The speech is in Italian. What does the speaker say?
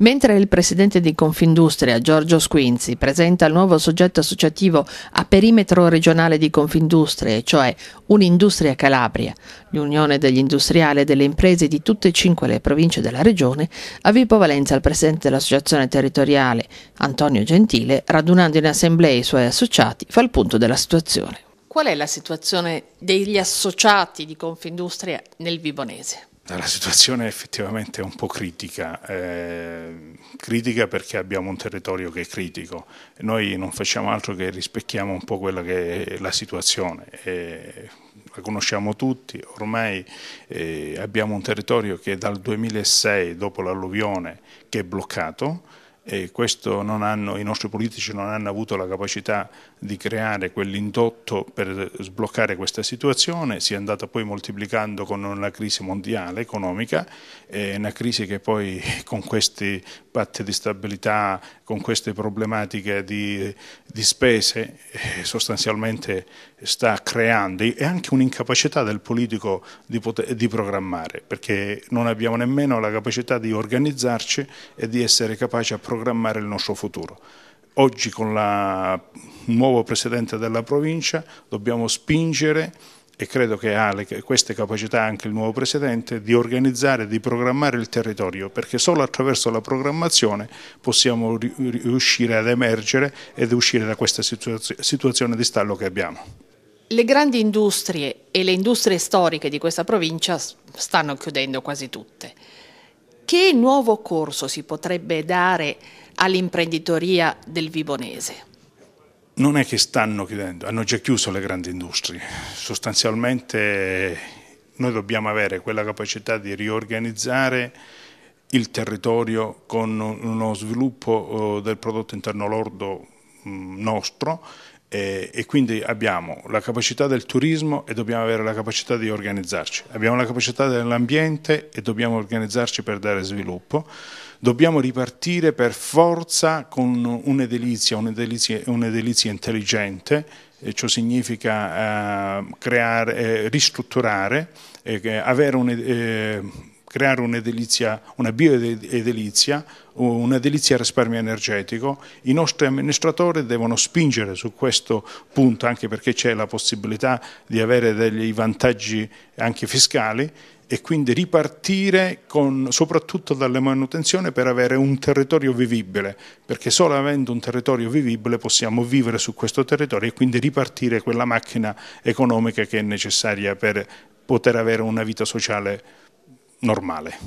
Mentre il presidente di Confindustria, Giorgio Squinzi, presenta il nuovo soggetto associativo a perimetro regionale di Confindustria, cioè Un'Industria Calabria, l'unione degli industriali e delle imprese di tutte e cinque le province della regione, a Vipo Valenza, il presidente dell'associazione territoriale, Antonio Gentile, radunando in assemblea i suoi associati, fa il punto della situazione. Qual è la situazione degli associati di Confindustria nel Vibonese? la situazione è effettivamente un po' critica, eh, critica perché abbiamo un territorio che è critico, noi non facciamo altro che rispecchiamo un po' quella che è la situazione, eh, la conosciamo tutti, ormai eh, abbiamo un territorio che dal 2006 dopo l'alluvione che è bloccato, e questo hanno, i nostri politici non hanno avuto la capacità di creare quell'indotto per sbloccare questa situazione, si è andata poi moltiplicando con una crisi mondiale economica, una crisi che poi con questi patti di stabilità, con queste problematiche di, di spese eh, sostanzialmente sta creando e anche un'incapacità del politico di, poter, di programmare, perché non abbiamo nemmeno la capacità di organizzarci e di essere capaci a programmare programmare il nostro futuro. Oggi con il nuovo Presidente della provincia dobbiamo spingere e credo che ha le, queste capacità anche il nuovo Presidente, di organizzare, e di programmare il territorio, perché solo attraverso la programmazione possiamo riuscire ad emergere ed uscire da questa situazio, situazione di stallo che abbiamo. Le grandi industrie e le industrie storiche di questa provincia stanno chiudendo quasi tutte. Che nuovo corso si potrebbe dare all'imprenditoria del Vibonese? Non è che stanno chiudendo, hanno già chiuso le grandi industrie. Sostanzialmente noi dobbiamo avere quella capacità di riorganizzare il territorio con uno sviluppo eh, del prodotto interno lordo mm, nostro e, eh, e, quindi abbiamo la capacità del turismo e dobbiamo avere la capacità di organizzarci, abbiamo la capacità dell'ambiente e dobbiamo organizzarci per dare sviluppo, dobbiamo ripartire per forza con un'edilizia, un'edilizia, un'edilizia intelligente, ciò significa eh, creare, eh, ristrutturare, eh, avere un eh, creare un'edilizia, una bioedilizia, un'edilizia a risparmio energetico. I nostri amministratori devono spingere su questo punto anche perché c'è la possibilità di avere dei vantaggi anche fiscali e quindi ripartire con, soprattutto dalle manutenzioni per avere un territorio vivibile, perché solo avendo un territorio vivibile possiamo vivere su questo territorio e quindi ripartire quella macchina economica che è necessaria per poter avere una vita sociale normale.